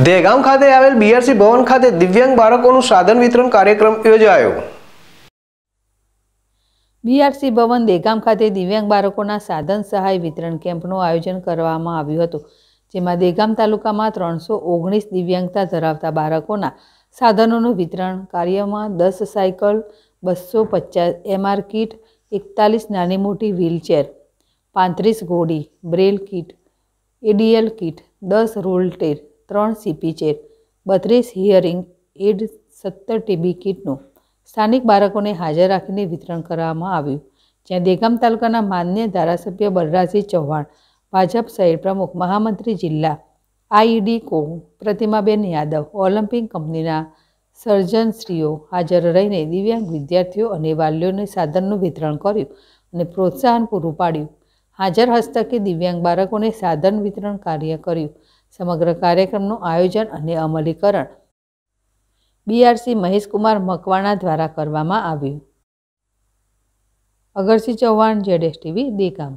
દેગામ ખાતે આવેલ બીઆરસી ભવન ખાતે દિવ્યાંગ બાળકોનું સાધન વિતરણ કાર્યક્રમ યોજાયો બીઆરસી ભવન દેગામ ખાતે દિવ્યાંગ બાળકોના સાધન સહાય વિતરણ કેમ્પનું આયોજન કરવામાં આવ્યું હતું જેમાં દેગામ તાલુકામાં 319 દિવ્યાંગતા ધરાવતા બાળકોના સાધનોનું વિતરણ કાર્યમાં 10 સાયકલ 250 એમઆર કિટ 41 નાની મોટી व्हीલચેર 35 ગોડી Braille kit ADL kit 10 rollator 3 CP chair 32 hearing aid 70 TB કિટનો સ્થાનિક બારકોને હાજર રાખીને વિતરણ કરવામાં આવ્યું જે દેગામ તાલુકાના માનનીય ધારાસભ્ય બરરાસી ચૌહાણ ભાજપ સહીત પ્રમુખ મહામંત્રી જિલ્લા આઈડી કો પ્રતિમાબેન યાદવ ઓલિમ્પિક કંપનીના સર્જન શ્રીઓ હાજર રહીને દિવ્યાંગ વિદ્યાર્થીઓ અને વાલીઓને સાધનનું વિતરણ કર્યું અને પ્રોત્સાહન પૂરું પાડ્યું હાજર હસ્તકે દિવ્યાંગ બાળકોને સાધન વિતરણ કાર્ય કર્યું સમગ્ર કાર્યક્રમનું આયોજન અને અમલીકરણ બીઆરસી મહેશકુમાર મકવાણા દ્વારા કરવામાં આવ્યું અગરસિંહ ચૌહાણ જેડેશ ટીવી દેગામ